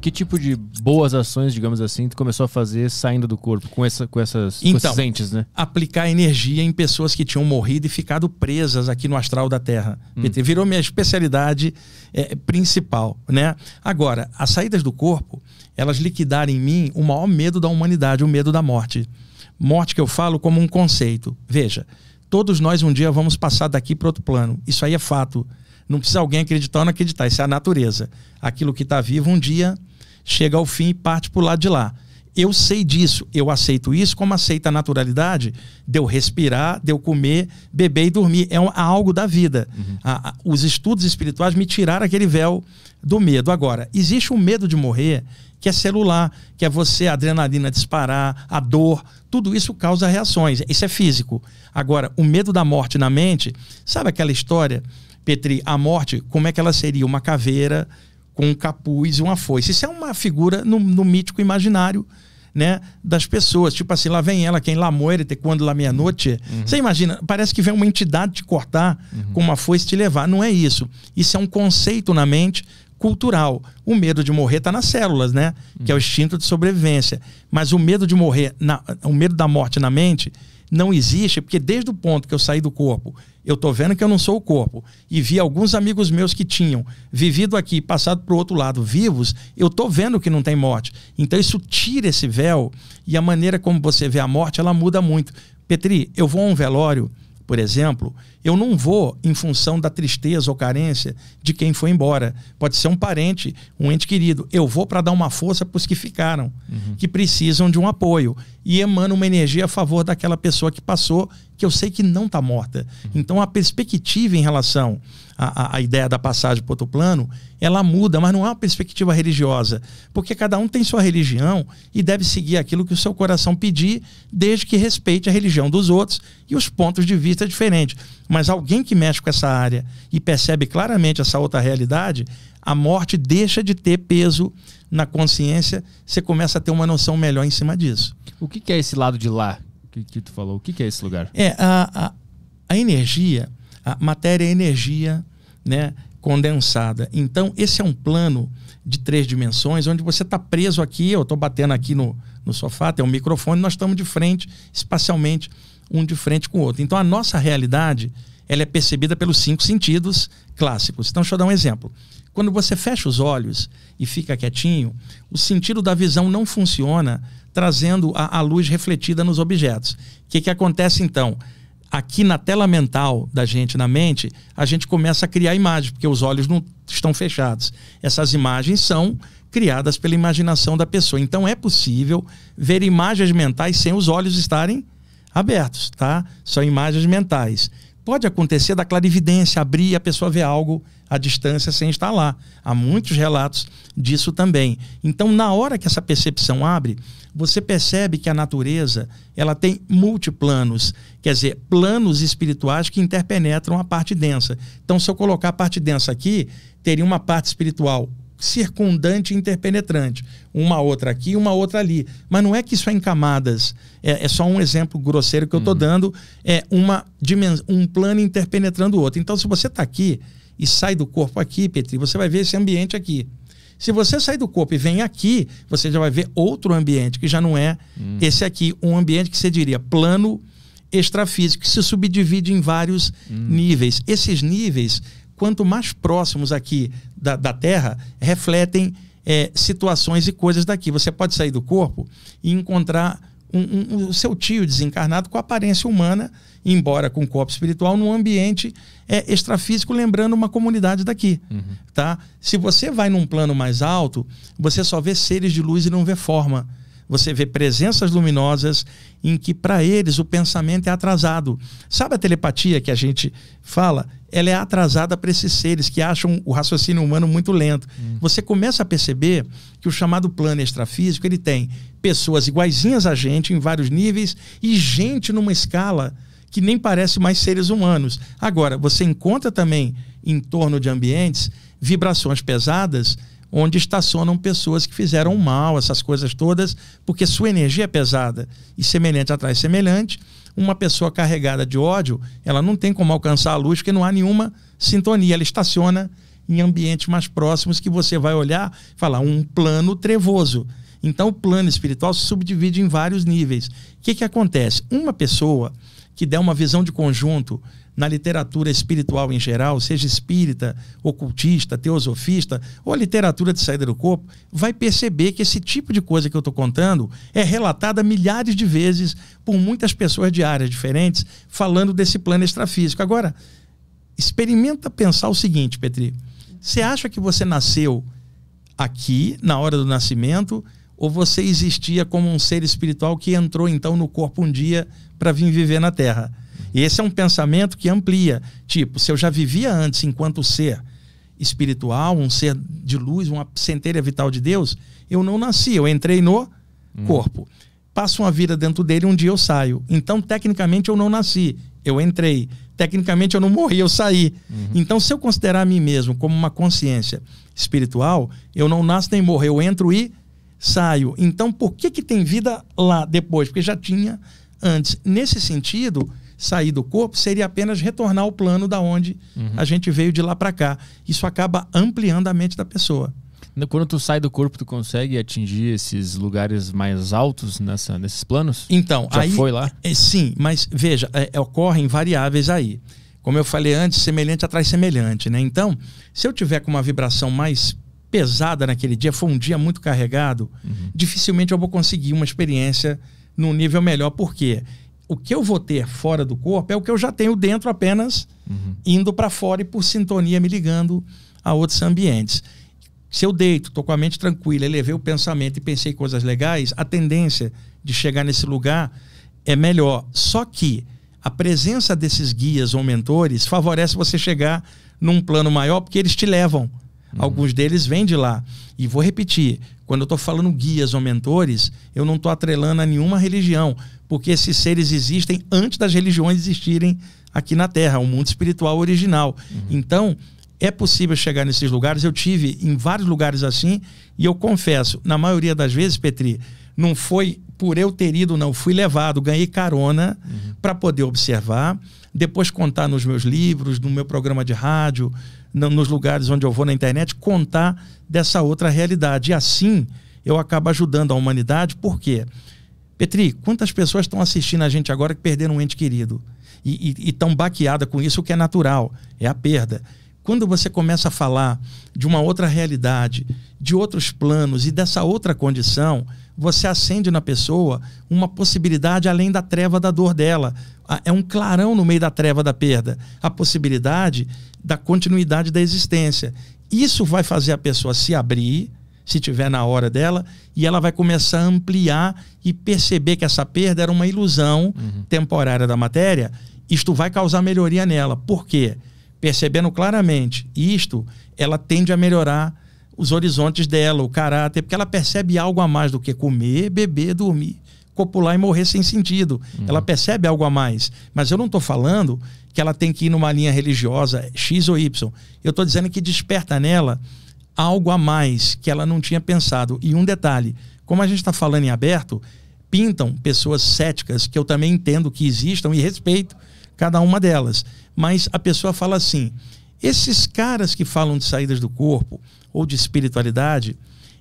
Que tipo de boas ações, digamos assim, tu começou a fazer saindo do corpo com, essa, com essas então, entes, né? Aplicar energia em pessoas que tinham morrido e ficado presas aqui no astral da Terra. Hum. virou minha especialidade é, principal, né? Agora, as saídas do corpo, elas liquidaram em mim o maior medo da humanidade, o medo da morte. Morte que eu falo como um conceito. Veja, todos nós um dia vamos passar daqui para outro plano. Isso aí é fato. Não precisa alguém acreditar ou não acreditar. Isso é a natureza. Aquilo que está vivo um dia chega ao fim e parte para o lado de lá. Eu sei disso, eu aceito isso, como aceita a naturalidade de eu respirar, de eu comer, beber e dormir. É um, algo da vida. Uhum. A, a, os estudos espirituais me tiraram aquele véu do medo. Agora, existe o um medo de morrer que é celular, que é você, a adrenalina disparar, a dor, tudo isso causa reações. Isso é físico. Agora, o medo da morte na mente, sabe aquela história Petri, a morte, como é que ela seria? Uma caveira com um capuz e uma foice. Isso é uma figura no, no mítico imaginário né, das pessoas. Tipo assim, lá vem ela, quem lá muerte, quando lá meia-noite. Uhum. Você imagina, parece que vem uma entidade te cortar uhum. com uma foice te levar. Não é isso. Isso é um conceito na mente cultural. O medo de morrer está nas células, né? Hum. Que é o instinto de sobrevivência. Mas o medo de morrer, na, o medo da morte na mente, não existe, porque desde o ponto que eu saí do corpo, eu estou vendo que eu não sou o corpo. E vi alguns amigos meus que tinham vivido aqui, passado para o outro lado vivos, eu estou vendo que não tem morte. Então isso tira esse véu e a maneira como você vê a morte, ela muda muito. Petri, eu vou a um velório por exemplo, eu não vou em função da tristeza ou carência de quem foi embora. Pode ser um parente, um ente querido. Eu vou para dar uma força para os que ficaram, uhum. que precisam de um apoio. E emana uma energia a favor daquela pessoa que passou, que eu sei que não está morta. Então a perspectiva em relação à, ideia da passagem para outro plano, ela muda, mas não é uma perspectiva religiosa, porque cada um tem sua religião e deve seguir aquilo que o seu coração pedir, desde que respeite a religião dos outros e os pontos de vista diferentes. Mas alguém que mexe com essa área e percebe claramente essa outra realidade, a morte deixa de ter peso na consciência, você começa a ter uma noção melhor em cima disso. O que é esse lado de lá que, que tu falou. O que, que é esse lugar? É, a, a, a energia, a matéria é energia né, condensada. Então, esse é um plano de três dimensões, onde você está preso aqui, eu estou batendo aqui no, no sofá, tem um microfone, nós estamos de frente, espacialmente, um de frente com o outro. Então, a nossa realidade ela é percebida pelos cinco sentidos clássicos. Então, deixa eu dar um exemplo. Quando você fecha os olhos e fica quietinho, o sentido da visão não funciona, trazendo a, a luz refletida nos objetos. O que, que acontece então? Aqui na tela mental da gente, na mente, a gente começa a criar imagens, porque os olhos não estão fechados. Essas imagens são criadas pela imaginação da pessoa. Então é possível ver imagens mentais sem os olhos estarem abertos, tá? São imagens mentais pode acontecer da clarividência, abrir e a pessoa ver algo à distância sem estar lá. Há muitos relatos disso também. Então, na hora que essa percepção abre, você percebe que a natureza ela tem multiplanos, quer dizer, planos espirituais que interpenetram a parte densa. Então, se eu colocar a parte densa aqui, teria uma parte espiritual circundante e interpenetrante. Uma outra aqui, uma outra ali. Mas não é que isso é em camadas. É, é só um exemplo grosseiro que eu estou uhum. dando. É uma um plano interpenetrando o outro. Então, se você está aqui e sai do corpo aqui, Petri, você vai ver esse ambiente aqui. Se você sair do corpo e vem aqui, você já vai ver outro ambiente, que já não é uhum. esse aqui. Um ambiente que você diria plano extrafísico, que se subdivide em vários uhum. níveis. Esses níveis quanto mais próximos aqui da, da Terra, refletem é, situações e coisas daqui. Você pode sair do corpo e encontrar um, um, um, o seu tio desencarnado com aparência humana, embora com corpo espiritual, num ambiente é, extrafísico, lembrando uma comunidade daqui. Uhum. Tá? Se você vai num plano mais alto, você só vê seres de luz e não vê forma você vê presenças luminosas em que para eles o pensamento é atrasado. Sabe a telepatia que a gente fala? Ela é atrasada para esses seres que acham o raciocínio humano muito lento. Hum. Você começa a perceber que o chamado plano extrafísico, ele tem pessoas iguaizinhas a gente em vários níveis e gente numa escala que nem parece mais seres humanos. Agora, você encontra também em torno de ambientes vibrações pesadas onde estacionam pessoas que fizeram mal, essas coisas todas, porque sua energia é pesada e semelhante atrás semelhante. Uma pessoa carregada de ódio, ela não tem como alcançar a luz, porque não há nenhuma sintonia. Ela estaciona em ambientes mais próximos que você vai olhar e falar um plano trevoso. Então, o plano espiritual se subdivide em vários níveis. O que, que acontece? Uma pessoa que der uma visão de conjunto na literatura espiritual em geral, seja espírita, ocultista, teosofista, ou a literatura de saída do corpo, vai perceber que esse tipo de coisa que eu estou contando é relatada milhares de vezes por muitas pessoas de áreas diferentes, falando desse plano extrafísico. Agora, experimenta pensar o seguinte, Petri. Você acha que você nasceu aqui, na hora do nascimento, ou você existia como um ser espiritual que entrou então no corpo um dia para vir viver na Terra? E esse é um pensamento que amplia. Tipo, se eu já vivia antes enquanto ser espiritual, um ser de luz, uma centelha vital de Deus, eu não nasci, eu entrei no hum. corpo. Passo uma vida dentro dele, um dia eu saio. Então, tecnicamente, eu não nasci, eu entrei. Tecnicamente, eu não morri, eu saí. Uhum. Então, se eu considerar a mim mesmo como uma consciência espiritual, eu não nasço nem morro, eu entro e saio. Então, por que, que tem vida lá depois? Porque já tinha antes. Nesse sentido, sair do corpo seria apenas retornar ao plano da onde uhum. a gente veio de lá para cá. Isso acaba ampliando a mente da pessoa. Quando tu sai do corpo, tu consegue atingir esses lugares mais altos nessa, nesses planos? Então, Já aí, foi lá? É, sim, mas veja, é, é, ocorrem variáveis aí. Como eu falei antes, semelhante atrai semelhante, né? Então, se eu tiver com uma vibração mais pesada naquele dia, foi um dia muito carregado, uhum. dificilmente eu vou conseguir uma experiência num nível melhor. Por quê? Porque o que eu vou ter fora do corpo é o que eu já tenho dentro apenas uhum. indo para fora e por sintonia me ligando a outros ambientes. Se eu deito, estou com a mente tranquila, elevei o pensamento e pensei coisas legais, a tendência de chegar nesse lugar é melhor. Só que a presença desses guias ou mentores favorece você chegar num plano maior, porque eles te levam. Uhum. Alguns deles vêm de lá. E vou repetir: quando eu estou falando guias ou mentores, eu não estou atrelando a nenhuma religião porque esses seres existem antes das religiões existirem aqui na Terra, o mundo espiritual original. Uhum. Então, é possível chegar nesses lugares. Eu tive em vários lugares assim, e eu confesso, na maioria das vezes, Petri, não foi por eu ter ido, não. Fui levado, ganhei carona uhum. para poder observar, depois contar nos meus livros, no meu programa de rádio, no, nos lugares onde eu vou na internet, contar dessa outra realidade. E assim eu acabo ajudando a humanidade, por quê? Porque Petri, quantas pessoas estão assistindo a gente agora que perderam um ente querido e estão baqueada com isso, o que é natural, é a perda. Quando você começa a falar de uma outra realidade, de outros planos e dessa outra condição, você acende na pessoa uma possibilidade além da treva da dor dela. É um clarão no meio da treva da perda. A possibilidade da continuidade da existência. Isso vai fazer a pessoa se abrir, se tiver na hora dela, e ela vai começar a ampliar e perceber que essa perda era uma ilusão uhum. temporária da matéria. Isto vai causar melhoria nela. Por quê? Percebendo claramente isto, ela tende a melhorar os horizontes dela, o caráter, porque ela percebe algo a mais do que comer, beber, dormir, copular e morrer sem sentido. Uhum. Ela percebe algo a mais. Mas eu não estou falando que ela tem que ir numa linha religiosa X ou Y. Eu estou dizendo que desperta nela algo a mais que ela não tinha pensado. E um detalhe: como a gente está falando em aberto, pintam pessoas céticas, que eu também entendo que existam e respeito cada uma delas. Mas a pessoa fala assim: esses caras que falam de saídas do corpo ou de espiritualidade,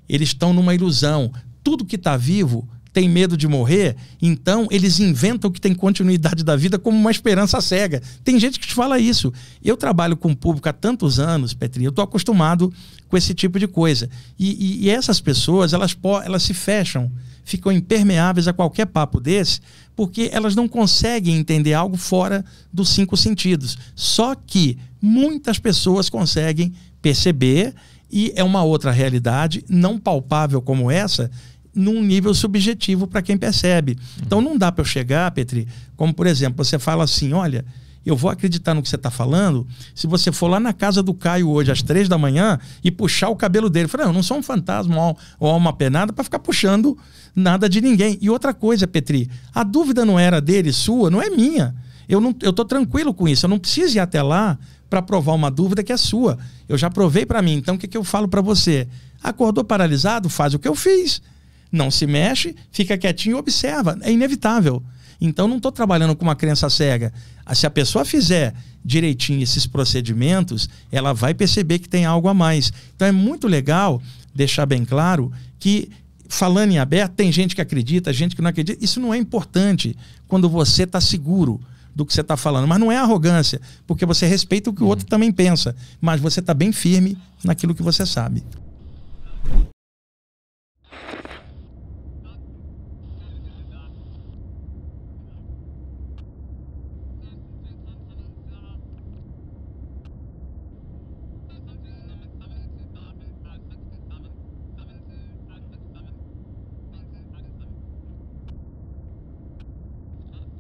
eles estão numa ilusão. Tudo que está vivo tem medo de morrer, então eles inventam que tem continuidade da vida como uma esperança cega. Tem gente que te fala isso. Eu trabalho com o público há tantos anos, Petrinho, eu estou acostumado com esse tipo de coisa. E, e, e essas pessoas, elas, elas se fecham, ficam impermeáveis a qualquer papo desse, porque elas não conseguem entender algo fora dos cinco sentidos. Só que muitas pessoas conseguem perceber e é uma outra realidade, não palpável como essa, num nível subjetivo para quem percebe. Então não dá para eu chegar, Petri, como por exemplo, você fala assim, olha, eu vou acreditar no que você está falando se você for lá na casa do Caio hoje às três da manhã e puxar o cabelo dele. Eu não, eu não sou um fantasma ou alma penada para ficar puxando nada de ninguém. E outra coisa, Petri, a dúvida não era dele, sua, não é minha. Eu não, eu tô tranquilo com isso. Eu não preciso ir até lá para provar uma dúvida que é sua. Eu já provei para mim. Então o que, que eu falo para você? Acordou paralisado? Faz o que eu fiz não se mexe, fica quietinho e observa. É inevitável. Então não estou trabalhando com uma crença cega. Ah, se a pessoa fizer direitinho esses procedimentos, ela vai perceber que tem algo a mais. Então é muito legal deixar bem claro que falando em aberto, tem gente que acredita, gente que não acredita. Isso não é importante quando você está seguro do que você está falando. Mas não é arrogância, porque você respeita o que o uhum. outro também pensa. Mas você está bem firme naquilo que você sabe.